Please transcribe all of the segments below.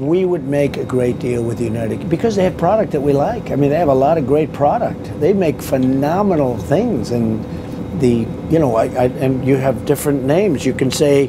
We would make a great deal with United because they have product that we like. I mean, they have a lot of great product. They make phenomenal things, and the you know, I, I, and you have different names. You can say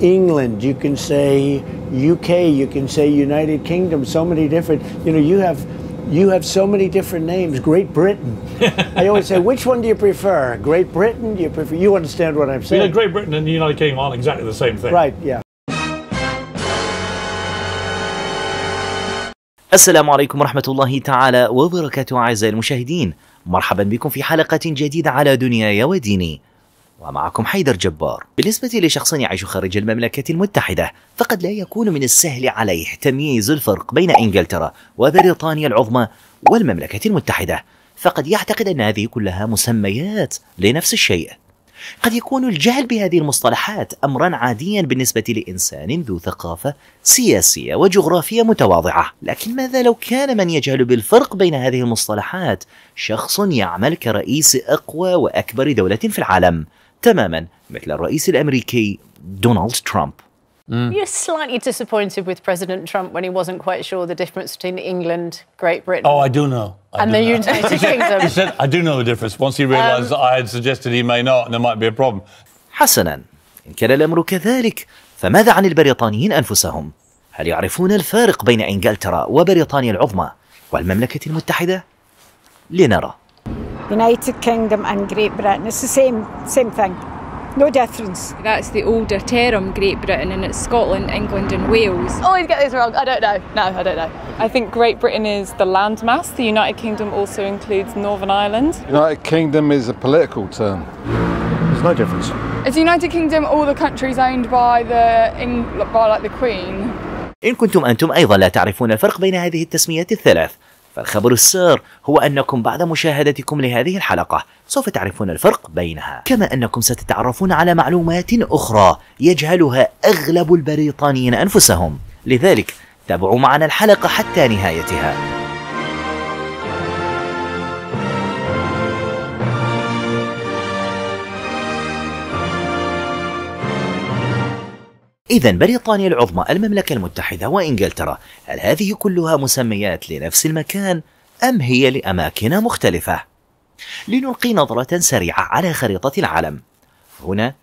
England, you can say UK, you can say United Kingdom. So many different. You know, you have you have so many different names. Great Britain. I always say, which one do you prefer? Great Britain? Do you prefer? You understand what I'm saying? Yeah, Great Britain and the United Kingdom aren't exactly the same thing. Right. Yeah. السلام عليكم ورحمة الله تعالى وبركاته أعزائي المشاهدين مرحبا بكم في حلقة جديدة على دنياي وديني ومعكم حيدر جبار بالنسبة لشخص يعيش خارج المملكة المتحدة فقد لا يكون من السهل عليه تمييز الفرق بين إنجلترا وبريطانيا العظمى والمملكة المتحدة فقد يعتقد أن هذه كلها مسميات لنفس الشيء قد يكون الجهل بهذه المصطلحات امرا عاديا بالنسبه لانسان ذو ثقافه سياسيه وجغرافيه متواضعه، لكن ماذا لو كان من يجهل بالفرق بين هذه المصطلحات شخص يعمل كرئيس اقوى واكبر دوله في العالم، تماما مثل الرئيس الامريكي دونالد ترامب. Mm. You're slightly disappointed with President Trump when he wasn't quite sure the difference between England, Great Britain. Oh, I do know. I and do the know. United Kingdom. He said, I do know the difference. Once he realised um, I had suggested he may not and there might be a problem. حسنا إن كان الأمر كذلك فماذا عن البريطانيين أنفسهم؟ هل يعرفون الفارق بين إنجلترا وبريطانيا العظمى والمملكة المتحدة؟ لنرى United Kingdom and Great Britain, it's the same, same thing. No difference. That's the older term, Great Britain, and it's Scotland, England, and Wales. Always oh, get this wrong. I don't know. No, I don't know. I think Great Britain is the landmass. The United Kingdom also includes Northern Ireland. United Kingdom is a political term. There's no difference. Is the United Kingdom all the countries owned by the by like the Queen? إن كنتم أنتم أيضا لا تعرفون الفرق بين هذه التسميات الثلاث فالخبر السر هو أنكم بعد مشاهدتكم لهذه الحلقة سوف تعرفون الفرق بينها كما أنكم ستتعرفون على معلومات أخرى يجهلها أغلب البريطانيين أنفسهم لذلك تابعوا معنا الحلقة حتى نهايتها إذا بريطانيا العظمى، المملكة المتحدة وإنجلترا، هل هذه كلها مسميات لنفس المكان أم هي لأماكن مختلفة؟ لنلقي نظرة سريعة على خريطة العالم. هنا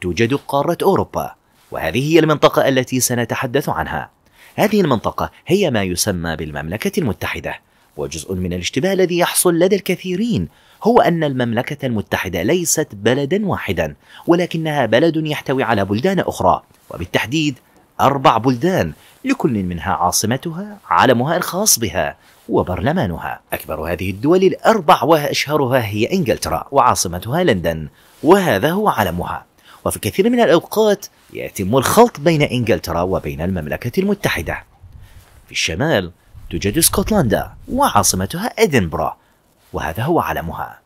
توجد قارة أوروبا، وهذه هي المنطقة التي سنتحدث عنها. هذه المنطقة هي ما يسمى بالمملكة المتحدة، وجزء من الاشتباه الذي يحصل لدى الكثيرين هو أن المملكة المتحدة ليست بلدا واحدا ولكنها بلد يحتوي على بلدان أخرى وبالتحديد أربع بلدان لكل منها عاصمتها علمها الخاص بها وبرلمانها أكبر هذه الدول الأربع وأشهرها هي إنجلترا وعاصمتها لندن وهذا هو علمها وفي كثير من الأوقات يتم الخلط بين إنجلترا وبين المملكة المتحدة في الشمال توجد اسكتلندا وعاصمتها ادنبرا وهذا هو علمها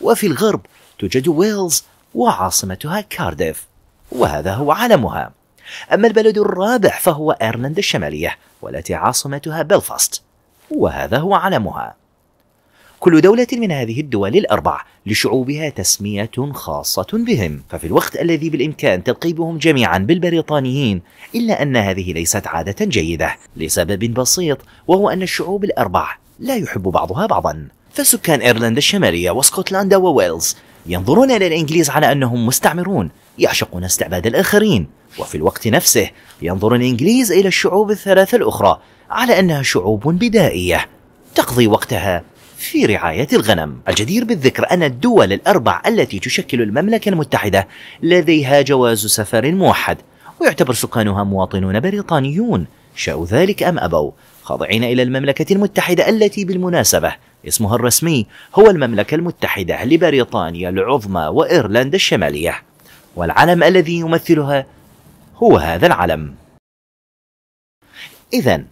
وفي الغرب توجد ويلز وعاصمتها كارديف وهذا هو علمها أما البلد الرابع فهو أيرلندا الشمالية والتي عاصمتها بلفاست وهذا هو علمها كل دولة من هذه الدول الأربع لشعوبها تسمية خاصة بهم، ففي الوقت الذي بالإمكان تلقيبهم جميعا بالبريطانيين، إلا أن هذه ليست عادة جيدة، لسبب بسيط وهو أن الشعوب الأربع لا يحب بعضها بعضا، فسكان ايرلندا الشماليه واسكتلندا وويلز ينظرون الى الانجليز على انهم مستعمرون يعشقون استعباد الاخرين وفي الوقت نفسه ينظر الانجليز الى الشعوب الثلاثه الاخرى على انها شعوب بدائيه تقضي وقتها في رعاية الغنم. الجدير بالذكر أن الدول الأربع التي تشكل المملكة المتحدة لديها جواز سفر موحد، ويعتبر سكانها مواطنون بريطانيون، شاءوا ذلك أم أبوا، خاضعين إلى المملكة المتحدة التي بالمناسبة اسمها الرسمي هو المملكة المتحدة لبريطانيا العظمى وإيرلندا الشمالية. والعلم الذي يمثلها هو هذا العلم. إذا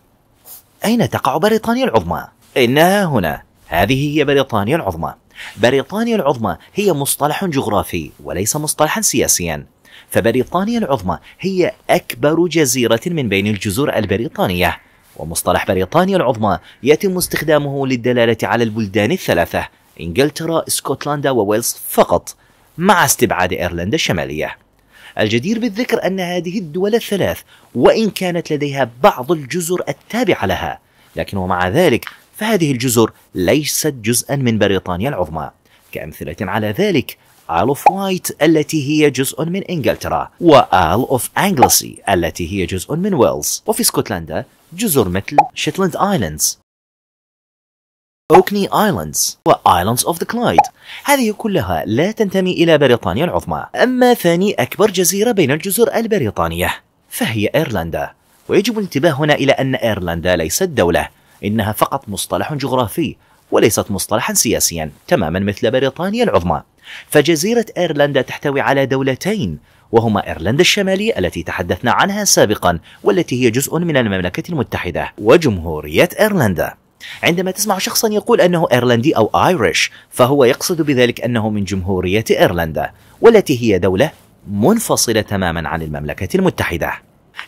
أين تقع بريطانيا العظمى؟ إنها هنا هذه هي بريطانيا العظمى بريطانيا العظمى هي مصطلح جغرافي وليس مصطلحا سياسيا فبريطانيا العظمى هي أكبر جزيرة من بين الجزر البريطانية ومصطلح بريطانيا العظمى يتم استخدامه للدلالة على البلدان الثلاثة إنجلترا، اسكتلندا وويلز فقط مع استبعاد ايرلندا الشماليه. الجدير بالذكر ان هذه الدول الثلاث وان كانت لديها بعض الجزر التابعه لها، لكن ومع ذلك فهذه الجزر ليست جزءا من بريطانيا العظمى كأمثلة على ذلك آيل اوف وايت التي هي جزء من انجلترا وآل اوف انجلسي التي هي جزء من ويلز وفي اسكتلندا جزر مثل شتلاند ايلاندز اوكني ايلاندز وايلاندز اوف ذا كلايد هذه كلها لا تنتمي الى بريطانيا العظمى اما ثاني اكبر جزيره بين الجزر البريطانيه فهي ايرلندا ويجب الانتباه هنا الى ان ايرلندا ليست دوله إنها فقط مصطلح جغرافي وليست مصطلحا سياسيا تماما مثل بريطانيا العظمى فجزيرة ايرلندا تحتوي على دولتين وهما ايرلندا الشمالية التي تحدثنا عنها سابقا والتي هي جزء من المملكة المتحدة وجمهورية ايرلندا عندما تسمع شخصا يقول انه ايرلندي او ايريش فهو يقصد بذلك انه من جمهورية ايرلندا والتي هي دولة منفصلة تماما عن المملكة المتحدة.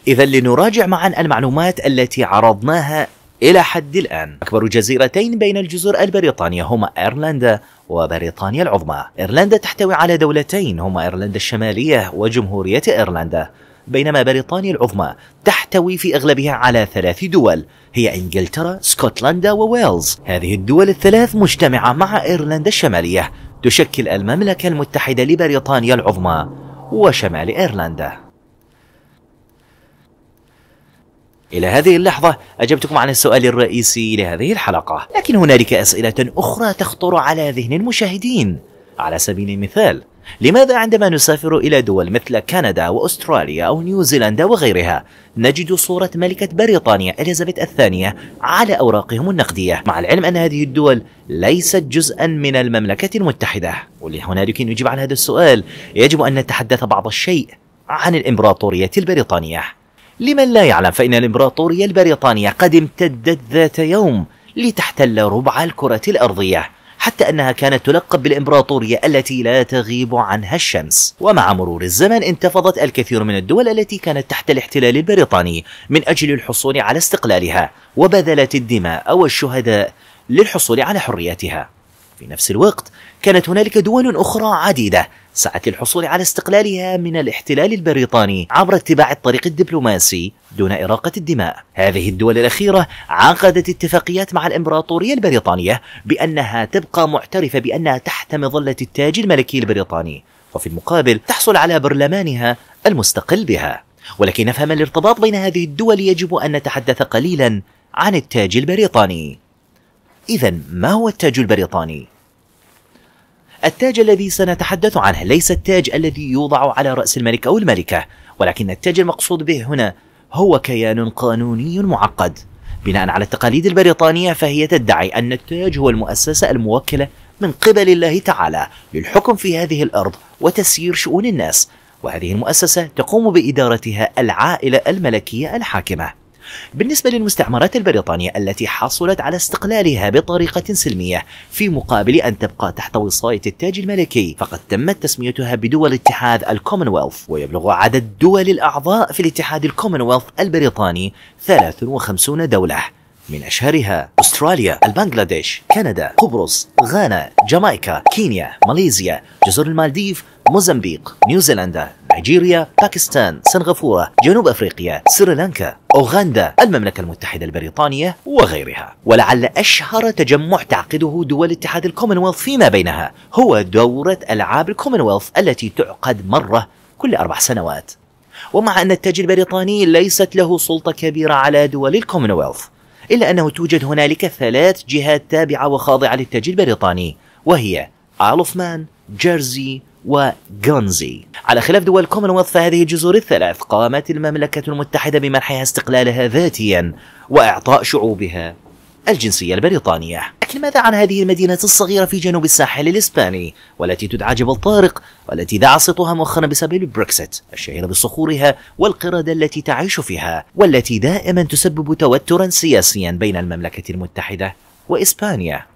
إذا لنراجع معا المعلومات التي عرضناها إلى حد الآن أكبر جزيرتين بين الجزر البريطانية هما أيرلندا وبريطانيا العظمى إيرلندا تحتوي على دولتين هما إيرلندا الشمالية وجمهورية إيرلندا بينما بريطانيا العظمى تحتوي في اغلبها على ثلاث دول هي انجلترا، سكوتلندا وويلز. هذه الدول الثلاث مجتمعه مع ايرلندا الشماليه تشكل المملكه المتحده لبريطانيا العظمى وشمال ايرلندا. إلى هذه اللحظة أجبتكم عن السؤال الرئيسي لهذه الحلقة، لكن هنالك أسئلة أخرى تخطر على ذهن المشاهدين. على سبيل المثال، لماذا عندما نسافر إلى دول مثل كندا وأستراليا أو نيوزيلندا وغيرها نجد صورة ملكة بريطانيا إليزابيث الثانية على أوراقهم النقدية مع العلم أن هذه الدول ليست جزءا من المملكة المتحدة ولهنالك نجيب عن هذا السؤال يجب أن نتحدث بعض الشيء عن الإمبراطورية البريطانية لمن لا يعلم فإن الإمبراطورية البريطانية قد امتدت ذات يوم لتحتل ربع الكرة الأرضية حتى أنها كانت تلقب بالإمبراطورية التي لا تغيب عنها الشمس ومع مرور الزمن انتفضت الكثير من الدول التي كانت تحت الاحتلال البريطاني من أجل الحصول على استقلالها وبذلت الدماء والشهداء للحصول على حريتها في نفس الوقت كانت هنالك دول أخرى عديدة سعت للحصول على استقلالها من الاحتلال البريطاني عبر اتباع الطريق الدبلوماسي دون إراقة الدماء. هذه الدول الأخيرة عقدت اتفاقيات مع الإمبراطورية البريطانية بأنها تبقى معترفة بأنها تحت مظلة التاج الملكي البريطاني، وفي المقابل تحصل على برلمانها المستقل بها. ولكن نفهم الارتباط بين هذه الدول يجب أن نتحدث قليلا عن التاج البريطاني. إذا ما هو التاج البريطاني؟ التاج الذي سنتحدث عنه ليس التاج الذي يوضع على رأس الملك أو الملكة ولكن التاج المقصود به هنا هو كيان قانوني معقد بناء على التقاليد البريطانية فهي تدعي أن التاج هو المؤسسة الموكلة من قبل الله تعالى للحكم في هذه الأرض وتسيير شؤون الناس وهذه المؤسسة تقوم بإدارتها العائلة الملكية الحاكمة بالنسبة للمستعمرات البريطانية التي حصلت على استقلالها بطريقة سلمية في مقابل أن تبقى تحت وصاية التاج الملكي فقد تمت تسميتها بدول اتحاد الكومنولث ويبلغ عدد دول الأعضاء في الاتحاد الكومنولث البريطاني 53 دولة من أشهرها أستراليا البنغلاديش كندا قبرص غانا جامايكا كينيا ماليزيا جزر المالديف موزمبيق نيوزيلندا نيجيريا باكستان سنغافورة جنوب أفريقيا سريلانكا أوغندا المملكة المتحدة البريطانية وغيرها ولعل أشهر تجمع تعقده دول اتحاد الكومنولث فيما بينها هو دورة ألعاب الكومنولث التي تعقد مرة كل أربع سنوات ومع أن التاج البريطاني ليست له سلطة كبيرة على دول الكومنولث إلا أنه توجد هنالك ثلاث جهات تابعة وخاضعة للتاج البريطاني وهي الوفمان، جيرزي وغونزي على خلاف دول الكومنولث فهذه الجزر الثلاث قامت المملكة المتحدة بمنحها استقلالها ذاتيا وإعطاء شعوبها الجنسية البريطانية ماذا عن هذه المدينة الصغيرة في جنوب الساحل الإسباني والتي تدعى جبل طارق والتي دعا صيتها مؤخرا بسبب البريكسيت الشهيرة بصخورها والقردة التي تعيش فيها والتي دائما تسبب توترا سياسيا بين المملكة المتحدة وإسبانيا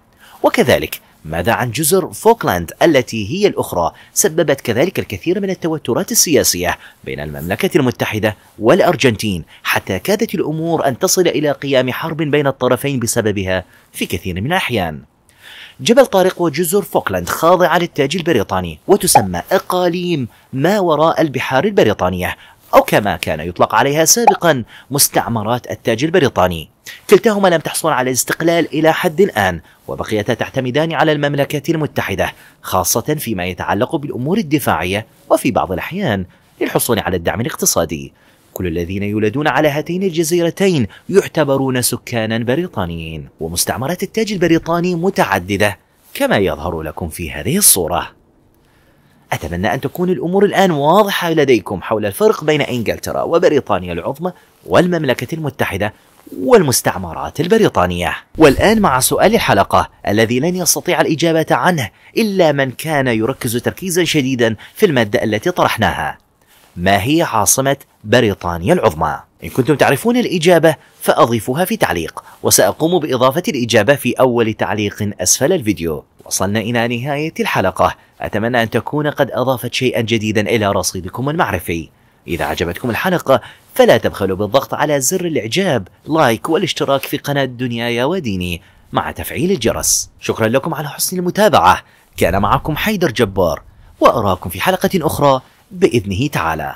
وكذلك ماذا عن جزر فوكلاند التي هي الأخرى سببت كذلك الكثير من التوترات السياسية بين المملكة المتحدة والأرجنتين حتى كادت الأمور أن تصل إلى قيام حرب بين الطرفين بسببها في كثير من الأحيان جبل طارق وجزر فوكلاند خاضعة للتاج البريطاني وتسمى أقاليم ما وراء البحار البريطانية أو كما كان يطلق عليها سابقا مستعمرات التاج البريطاني كلتاهما لم تحصل على الاستقلال إلى حد الآن وبقيتا تعتمدان على المملكة المتحدة خاصة فيما يتعلق بالأمور الدفاعية وفي بعض الأحيان للحصول على الدعم الاقتصادي كل الذين يولدون على هاتين الجزيرتين يعتبرون سكانا بريطانيين ومستعمرات التاج البريطاني متعددة كما يظهر لكم في هذه الصورة أتمنى أن تكون الأمور الآن واضحة لديكم حول الفرق بين إنجلترا وبريطانيا العظمى والمملكة المتحدة والمستعمرات البريطانية. والآن مع سؤال الحلقة الذي لن يستطيع الإجابة عنه إلا من كان يركز تركيزا شديدا في المادة التي طرحناها. ما هي عاصمة بريطانيا العظمى؟ إن كنتم تعرفون الإجابة فأضيفوها في تعليق وسأقوم بإضافة الإجابة في أول تعليق أسفل الفيديو. وصلنا إلى نهاية الحلقة أتمنى أن تكون قد أضافت شيئا جديدا إلى رصيدكم المعرفي إذا عجبتكم الحلقة فلا تبخلوا بالضغط على زر الإعجاب لايك والاشتراك في قناة دنيايا وديني مع تفعيل الجرس شكرا لكم على حسن المتابعة كان معكم حيدر جبار وأراكم في حلقة أخرى بإذنه تعالى